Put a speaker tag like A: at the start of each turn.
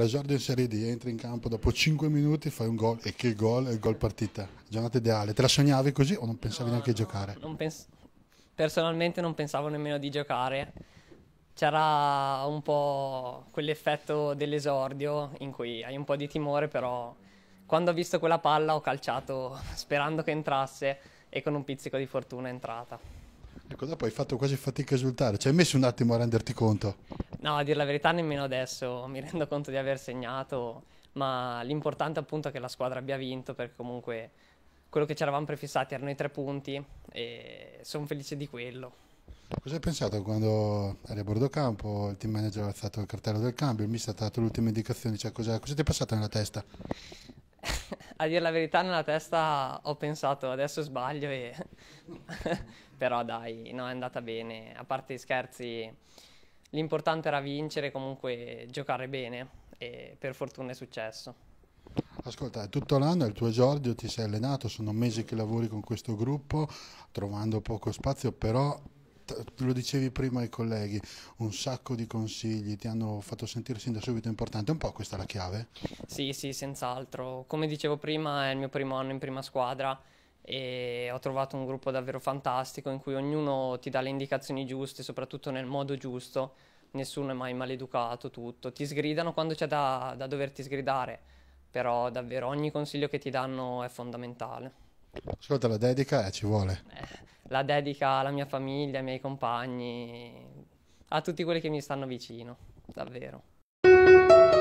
A: La Giorgia in Serie D entra in campo dopo 5 minuti, fai un gol e che gol, è il gol partita. Giornata ideale, te la sognavi così o non pensavi no, neanche no, giocare?
B: Non Personalmente non pensavo nemmeno di giocare, c'era un po' quell'effetto dell'esordio in cui hai un po' di timore, però quando ho visto quella palla ho calciato sperando che entrasse e con un pizzico di fortuna è entrata.
A: Ecco, dopo hai fatto quasi fatica a esultare, ci hai messo un attimo a renderti conto.
B: No, a dire la verità nemmeno adesso mi rendo conto di aver segnato, ma l'importante appunto è che la squadra abbia vinto perché comunque quello che ci eravamo prefissati erano i tre punti e sono felice di quello.
A: Cosa hai pensato quando eri a bordo campo, il team manager ha alzato il cartello del cambio, il mister ha dato l'ultima indicazione, cioè cosa, cosa ti è passato nella testa?
B: a dire la verità nella testa ho pensato adesso sbaglio e... però dai, no è andata bene, a parte i scherzi l'importante era vincere, comunque giocare bene e per fortuna è successo.
A: Ascolta, tutto l'anno il tuo Giorgio ti sei allenato, sono mesi che lavori con questo gruppo, trovando poco spazio, però lo dicevi prima ai colleghi, un sacco di consigli, ti hanno fatto sentire sin da subito importante, un po' questa è la chiave?
B: Sì, sì, senz'altro. Come dicevo prima, è il mio primo anno in prima squadra e ho trovato un gruppo davvero fantastico in cui ognuno ti dà le indicazioni giuste, soprattutto nel modo giusto, nessuno è mai maleducato, tutto. Ti sgridano quando c'è da, da doverti sgridare, però davvero ogni consiglio che ti danno è fondamentale.
A: Ascolta, la dedica eh, ci vuole. Eh,
B: la dedica alla mia famiglia, ai miei compagni, a tutti quelli che mi stanno vicino, davvero.